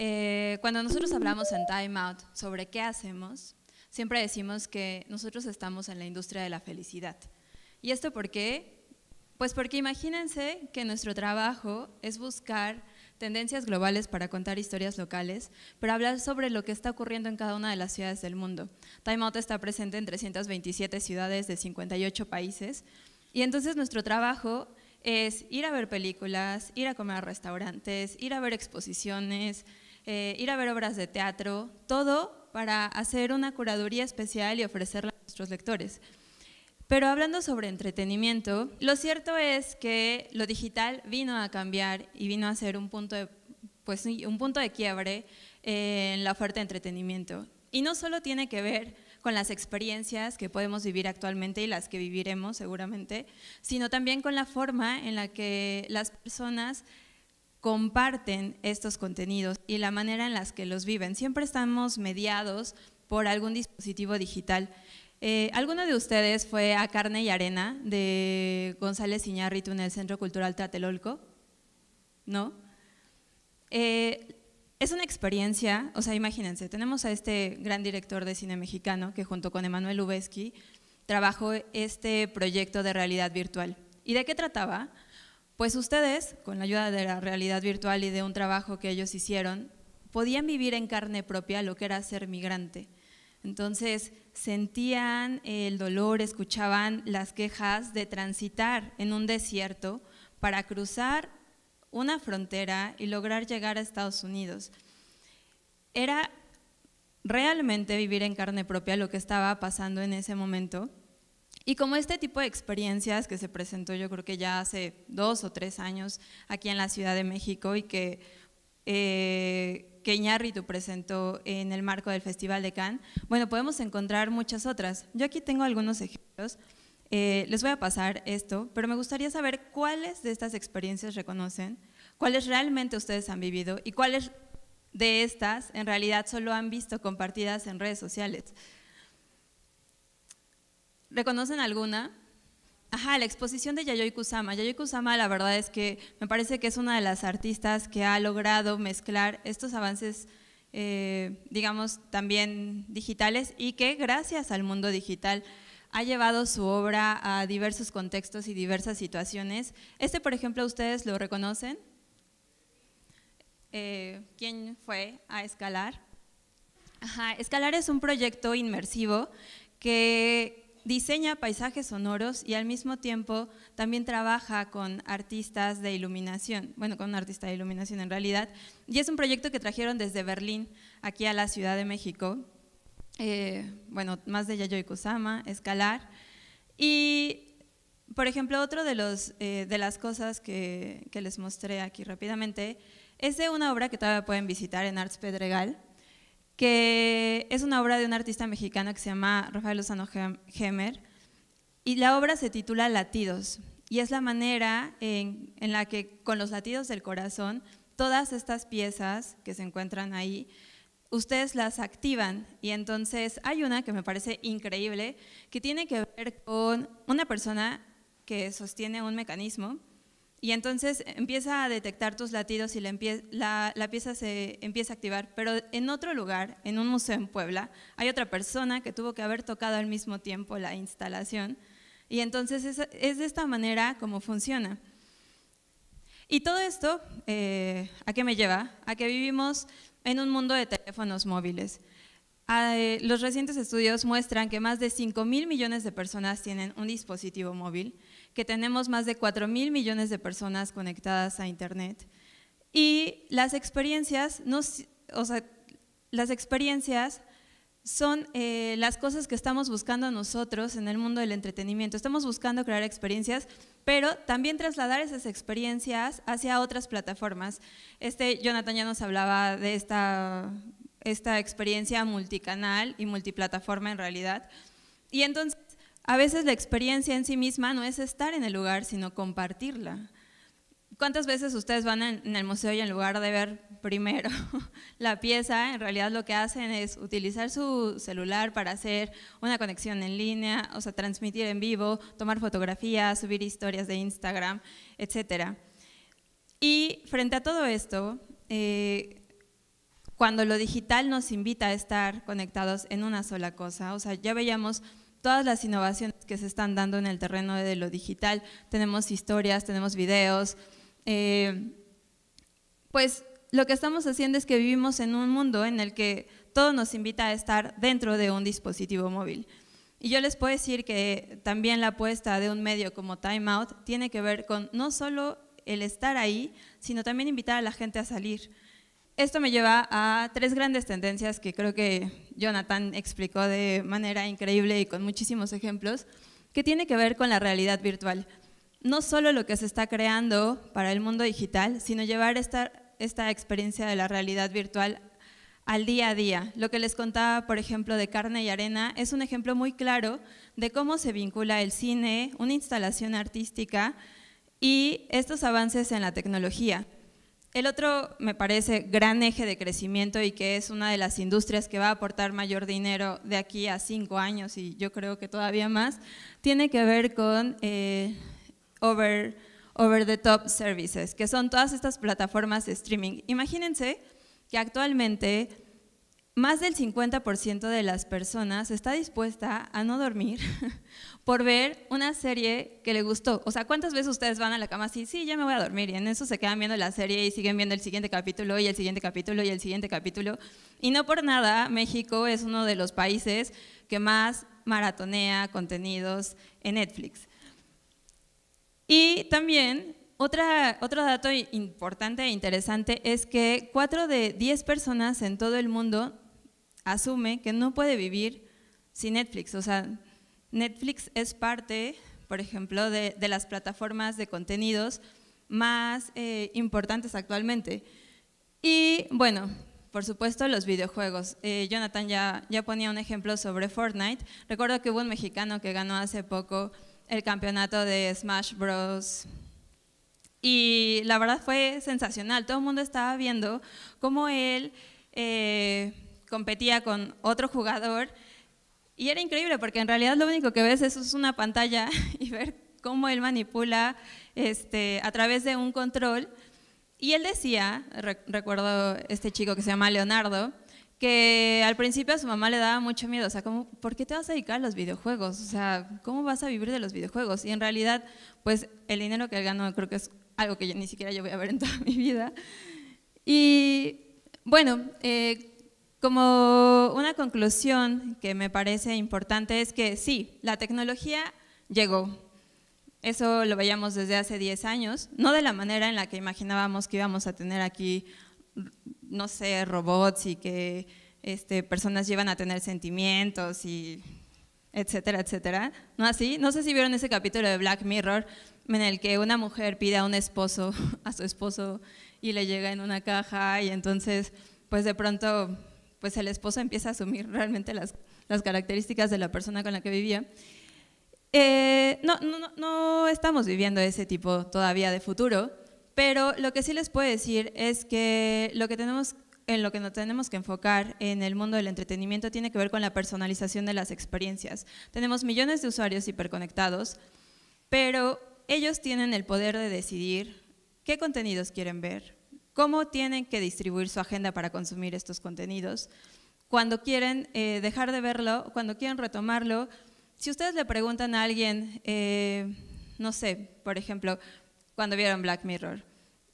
Eh, cuando nosotros hablamos en Time Out sobre qué hacemos, siempre decimos que nosotros estamos en la industria de la felicidad. ¿Y esto por qué? Pues porque imagínense que nuestro trabajo es buscar tendencias globales para contar historias locales, para hablar sobre lo que está ocurriendo en cada una de las ciudades del mundo. Time Out está presente en 327 ciudades de 58 países y entonces nuestro trabajo es ir a ver películas, ir a comer a restaurantes, ir a ver exposiciones, eh, ir a ver obras de teatro, todo para hacer una curaduría especial y ofrecerla a nuestros lectores. Pero hablando sobre entretenimiento, lo cierto es que lo digital vino a cambiar y vino a ser un punto de, pues, un punto de quiebre eh, en la oferta de entretenimiento. Y no solo tiene que ver con las experiencias que podemos vivir actualmente y las que viviremos seguramente, sino también con la forma en la que las personas comparten estos contenidos y la manera en las que los viven. Siempre estamos mediados por algún dispositivo digital. Eh, ¿Alguno de ustedes fue a Carne y Arena de González Iñárritu en el Centro Cultural Tlatelolco? ¿No? Eh, es una experiencia, o sea, imagínense, tenemos a este gran director de cine mexicano que junto con Emanuel Lubezki trabajó este proyecto de realidad virtual. ¿Y de qué trataba? Pues ustedes, con la ayuda de la realidad virtual y de un trabajo que ellos hicieron, podían vivir en carne propia lo que era ser migrante. Entonces sentían el dolor, escuchaban las quejas de transitar en un desierto para cruzar una frontera y lograr llegar a Estados Unidos. Era realmente vivir en carne propia lo que estaba pasando en ese momento. Y como este tipo de experiencias que se presentó yo creo que ya hace dos o tres años aquí en la Ciudad de México y que eh, que Iñárritu presentó en el marco del Festival de Cannes, bueno, podemos encontrar muchas otras. Yo aquí tengo algunos ejemplos. Eh, les voy a pasar esto, pero me gustaría saber cuáles de estas experiencias reconocen, cuáles realmente ustedes han vivido y cuáles de estas en realidad solo han visto compartidas en redes sociales. ¿Reconocen alguna? Ajá, la exposición de Yayoi Kusama. Yayoi Kusama la verdad es que me parece que es una de las artistas que ha logrado mezclar estos avances, eh, digamos, también digitales y que gracias al mundo digital ha llevado su obra a diversos contextos y diversas situaciones. Este, por ejemplo, ¿ustedes lo reconocen? Eh, ¿Quién fue a Escalar? Ajá, Escalar es un proyecto inmersivo que diseña paisajes sonoros y al mismo tiempo también trabaja con artistas de iluminación, bueno, con un artista de iluminación en realidad, y es un proyecto que trajeron desde Berlín aquí a la Ciudad de México, eh, bueno, más de Yayoi Kusama, Escalar, y por ejemplo, otro de, los, eh, de las cosas que, que les mostré aquí rápidamente es de una obra que todavía pueden visitar en Arts Pedregal, que es una obra de un artista mexicano que se llama Rafael Lozano hemmer y la obra se titula Latidos, y es la manera en la que con los latidos del corazón, todas estas piezas que se encuentran ahí, ustedes las activan. Y entonces hay una que me parece increíble, que tiene que ver con una persona que sostiene un mecanismo y entonces empieza a detectar tus latidos y la, pieza se empieza a activar. Pero en otro lugar, en un museo en Puebla, hay otra persona que tuvo que haber tocado al mismo tiempo la instalación. Y entonces es, de esta manera como funciona. Y todo esto, eh, ¿a qué me lleva? A que vivimos en un mundo de teléfonos móviles. Ah, eh, los recientes estudios muestran que más de 5 mil millones de personas tienen un dispositivo móvil, que tenemos más de 4 mil millones de personas conectadas a Internet y las experiencias, no, o sea, las experiencias son eh, las cosas que estamos buscando nosotros en el mundo del entretenimiento. Estamos buscando crear experiencias, pero también trasladar esas experiencias hacia otras plataformas. Este, Jonathan ya nos hablaba de esta esta experiencia multicanal y multiplataforma en realidad. Y entonces, a veces la experiencia en sí misma no es estar en el lugar, sino compartirla. ¿Cuántas veces ustedes van en el museo y en lugar de ver primero la pieza, en realidad lo que hacen es utilizar su celular para hacer una conexión en línea, o sea, transmitir en vivo, tomar fotografías, subir historias de Instagram, etcétera Y frente a todo esto, eh, cuando lo digital nos invita a estar conectados en una sola cosa. O sea, ya veíamos todas las innovaciones que se están dando en el terreno de lo digital. Tenemos historias, tenemos videos. Eh, pues lo que estamos haciendo es que vivimos en un mundo en el que todo nos invita a estar dentro de un dispositivo móvil. Y yo les puedo decir que también la apuesta de un medio como Time Out tiene que ver con no solo el estar ahí, sino también invitar a la gente a salir esto me lleva a tres grandes tendencias que creo que Jonathan explicó de manera increíble y con muchísimos ejemplos, que tiene que ver con la realidad virtual. No solo lo que se está creando para el mundo digital, sino llevar esta, esta experiencia de la realidad virtual al día a día. Lo que les contaba, por ejemplo, de Carne y Arena es un ejemplo muy claro de cómo se vincula el cine, una instalación artística y estos avances en la tecnología. El otro, me parece, gran eje de crecimiento y que es una de las industrias que va a aportar mayor dinero de aquí a cinco años y yo creo que todavía más, tiene que ver con eh, over the top services, que son todas estas plataformas de streaming. Imagínense que actualmente más del 50% de las personas está dispuesta a no dormir por ver una serie que le gustó. O sea, ¿cuántas veces ustedes van a la cama así, sí, ya me voy a dormir? Y en eso se quedan viendo la serie y siguen viendo el siguiente capítulo y el siguiente capítulo y el siguiente capítulo. Y no por nada, México es uno de los países que más maratonea contenidos en Netflix. Y también otra, otro dato importante e interesante es que 4 de 10 personas en todo el mundo asume que no puede vivir sin Netflix. O sea, Netflix es parte, por ejemplo, de, las plataformas de contenidos más eh, importantes actualmente. Y bueno, por supuesto, los videojuegos. Eh, Jonathan ya, ya ponía un ejemplo sobre Fortnite. Recuerdo que hubo un mexicano que ganó hace poco el campeonato de Smash Bros. Y la verdad fue sensacional. Todo el mundo estaba viendo cómo él eh, competía con otro jugador. Y era increíble porque en realidad lo único que ves es una pantalla y ver cómo él manipula este, a través de un control. Y él decía, recuerdo este chico que se llama Leonardo, que al principio a su mamá le daba mucho miedo, o sea, ¿cómo, ¿por qué te vas a dedicar a los videojuegos? O sea, ¿cómo vas a vivir de los videojuegos? Y en realidad, pues el dinero que él ganó creo que es algo que yo, ni siquiera yo voy a ver en toda mi vida. Y bueno, eh, como una conclusión que me parece importante es que sí, la tecnología llegó. Eso lo veíamos desde hace 10 años, no de la manera en la que imaginábamos que íbamos a tener aquí, no sé, robots y que este, personas llevan a tener sentimientos y etcétera, etcétera. No así, no sé si vieron ese capítulo de Black Mirror en el que una mujer pide a un esposo, a su esposo, y le llega en una caja y entonces pues de pronto pues el esposo empieza a asumir realmente las, características de la persona con la que vivía. Eh, no, no, estamos viviendo ese tipo todavía de futuro, pero lo que sí les puedo decir es que lo que tenemos en lo que nos tenemos que enfocar en el mundo del entretenimiento tiene que ver con la personalización de las experiencias. Tenemos millones de usuarios hiperconectados, pero ellos tienen el poder de decidir qué contenidos quieren ver, cómo tienen que distribuir su agenda para consumir estos contenidos. Cuando quieren eh, dejar de verlo, cuando quieren retomarlo, si ustedes le preguntan a alguien, eh, no sé, por ejemplo, cuando vieron Black Mirror,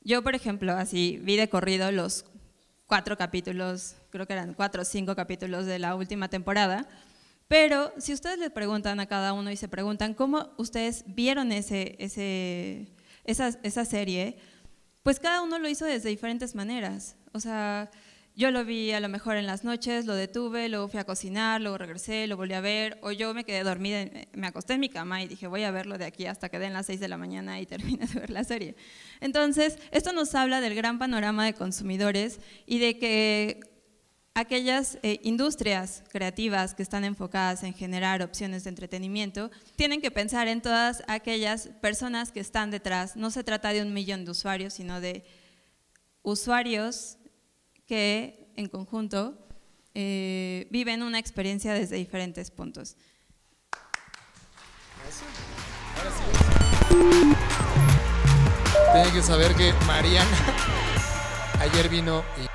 yo, por ejemplo, así vi de corrido los cuatro capítulos, creo que eran cuatro o cinco capítulos de la última temporada, pero si ustedes le preguntan a cada uno y se preguntan cómo ustedes vieron ese, ese, esa serie, pues cada uno lo hizo desde diferentes maneras. O sea, yo lo vi a lo mejor en las noches, lo detuve, luego fui a cocinar, luego regresé, lo volví a ver, o yo me quedé dormida, eh, me acosté en mi cama y dije, voy a verlo de aquí hasta que den las 6 de la mañana y termine de ver la serie. Entonces, esto nos habla del gran panorama de consumidores y de que aquellas eh, industrias creativas que están enfocadas en generar opciones de entretenimiento tienen que pensar en todas aquellas personas que están detrás. No se trata de un millón de usuarios, sino de usuarios que en conjunto eh, viven una experiencia desde diferentes puntos. Tienen que saber que Mariana ayer vino y